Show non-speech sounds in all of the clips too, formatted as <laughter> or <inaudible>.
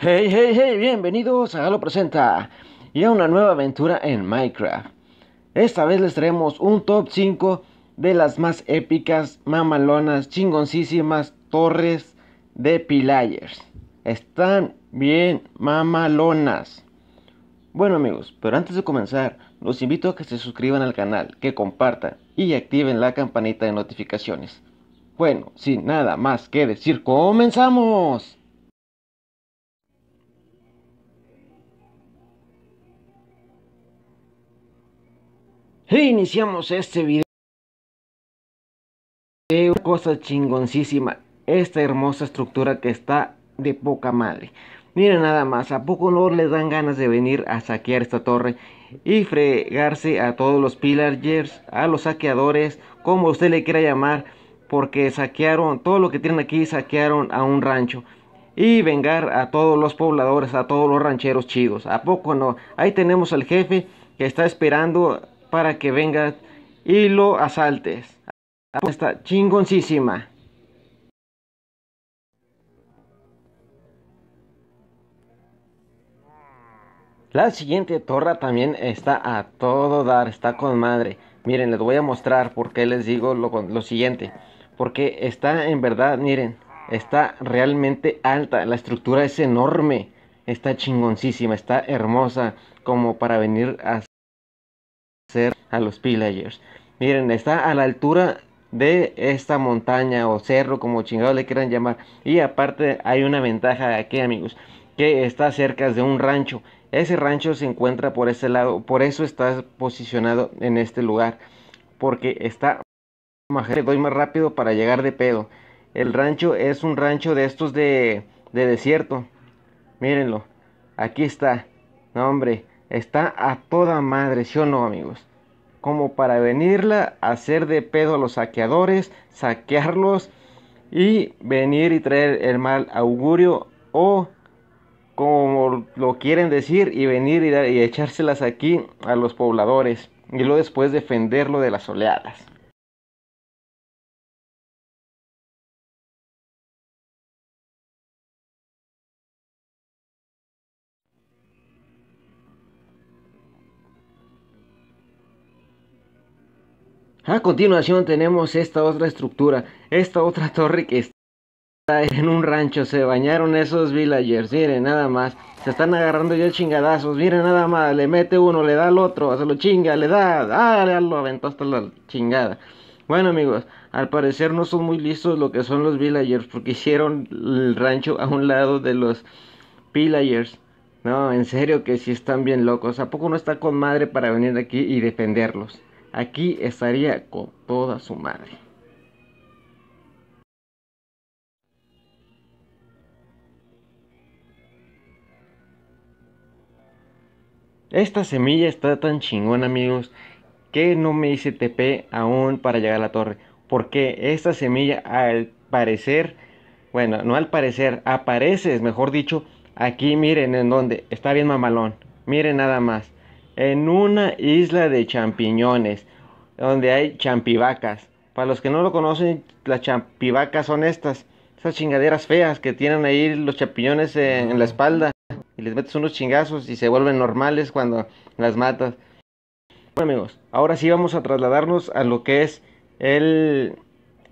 Hey, hey, hey, bienvenidos a lo Presenta y a una nueva aventura en Minecraft. Esta vez les traemos un top 5 de las más épicas, mamalonas, chingoncísimas torres de Pilayers. Están bien mamalonas. Bueno amigos, pero antes de comenzar, los invito a que se suscriban al canal, que compartan y activen la campanita de notificaciones. Bueno, sin nada más que decir, comenzamos. Iniciamos este video. Eh, una cosa chingoncísima. Esta hermosa estructura que está de poca madre. Miren nada más, ¿a poco no les dan ganas de venir a saquear esta torre? Y fregarse a todos los pillagers, a los saqueadores, como usted le quiera llamar. Porque saquearon, todo lo que tienen aquí saquearon a un rancho y vengar a todos los pobladores, a todos los rancheros chicos. ¿A poco no? Ahí tenemos al jefe que está esperando para que vengas y lo asaltes. Está chingoncísima. La siguiente torre también está a todo dar, está con madre. Miren, les voy a mostrar porque les digo lo, lo siguiente. Porque está en verdad, miren, está realmente alta. La estructura es enorme. Está chingoncísima, está hermosa como para venir a a los pillagers. Miren, está a la altura de esta montaña o cerro, como chingado le quieran llamar. Y aparte hay una ventaja aquí, amigos, que está cerca de un rancho. Ese rancho se encuentra por ese lado, por eso está posicionado en este lugar, porque está doy más rápido para llegar de pedo. El rancho es un rancho de estos de, de desierto. Mírenlo. Aquí está. No, hombre. Está a toda madre, ¿sí no, amigos? Como para venirla a hacer de pedo a los saqueadores, saquearlos y venir y traer el mal augurio o como lo quieren decir y venir y, y echárselas aquí a los pobladores y luego después defenderlo de las oleadas. A continuación tenemos esta otra estructura, esta otra <laughs> torre que está en un rancho, se bañaron esos villagers, miren nada más, se están agarrando ya chingadazos, miren nada más, le mete uno, le da al otro, se lo chinga, le da, ah, lo aventó hasta la chingada. Bueno amigos, al parecer no son muy listos lo que son los villagers, porque <laughs> hicieron el rancho a un lado de los villagers. No, en serio que si sí están bien locos, ¿a poco no está con madre para venir aquí y defenderlos? aquí estaría con toda su madre. Esta semilla está tan chingona amigos que no me hice TP aún para llegar a la torre. Porque esta semilla al parecer, bueno, no al parecer, aparece, mejor dicho, aquí miren en dónde está bien mamalón, miren nada más en una isla de champiñones, donde hay champivacas. Para los que no lo conocen, las champivacas son estas, esas chingaderas feas que tienen ahí los champiñones en, la espalda y les metes unos chingazos y se vuelven normales cuando las matas. Bueno amigos, ahora sí vamos a trasladarnos a lo que es el,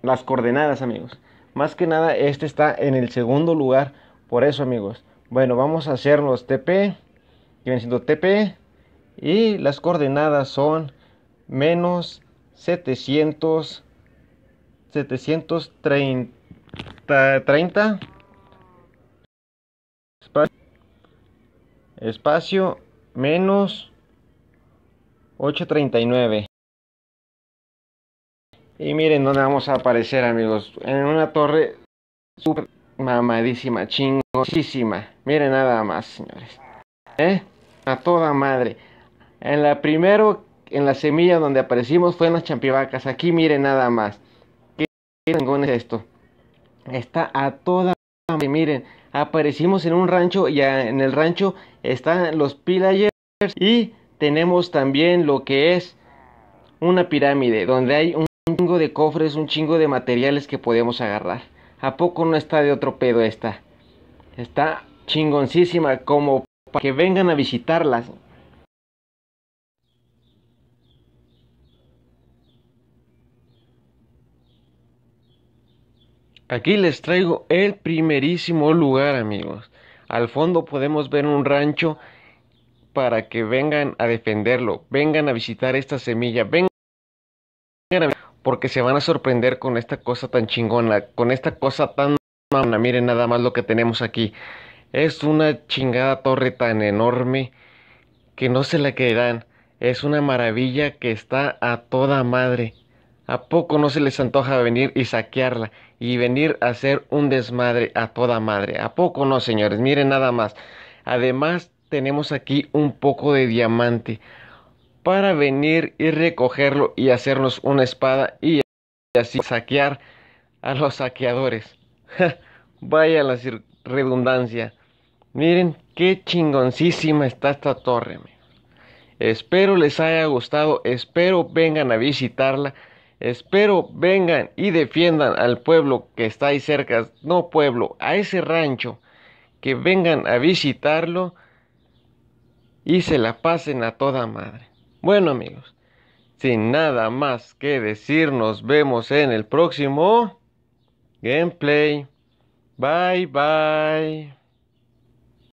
las coordenadas amigos. Más que nada este está en el segundo lugar, por eso amigos. Bueno, vamos a hacernos TP, que viene siendo TP, y las coordenadas son menos 700 730 espacio, espacio menos 839 y miren dónde vamos a aparecer amigos en una torre super mamadísima chingosísima miren nada más señores ¿Eh? a toda madre en la primero, en la semilla donde aparecimos fue en las champivacas. Aquí miren nada más. ¿Qué chingón es esto? Está a toda Miren, aparecimos en un rancho y en el rancho están los pillagers y tenemos también lo que es una pirámide donde hay un chingo de cofres, un chingo de materiales que podemos agarrar. ¿A poco no está de otro pedo esta? Está chingoncísima como para que vengan a visitarlas. Aquí les traigo el primerísimo lugar, amigos. Al fondo podemos ver un rancho para que vengan a defenderlo, vengan a visitar esta semilla, vengan a... porque se van a sorprender con esta cosa tan chingona, con esta cosa tan mamona. Miren nada más lo que tenemos aquí. Es una chingada torre tan enorme que no se la quedan Es una maravilla que está a toda madre. ¿A poco no se les antoja venir y saquearla y venir a hacer un desmadre a toda madre? ¿A poco no, señores? Miren nada más. Además, tenemos aquí un poco de diamante para venir y recogerlo y hacernos una espada y así saquear a los saqueadores. <laughs> Vaya la redundancia. Miren qué chingoncísima está esta torre. Espero les haya gustado, espero vengan a visitarla. Espero vengan y defiendan al pueblo que está ahí cerca, no pueblo, a ese rancho, que vengan a visitarlo y se la pasen a toda madre. Bueno amigos, sin nada más que decir, nos vemos en el próximo gameplay. Bye bye.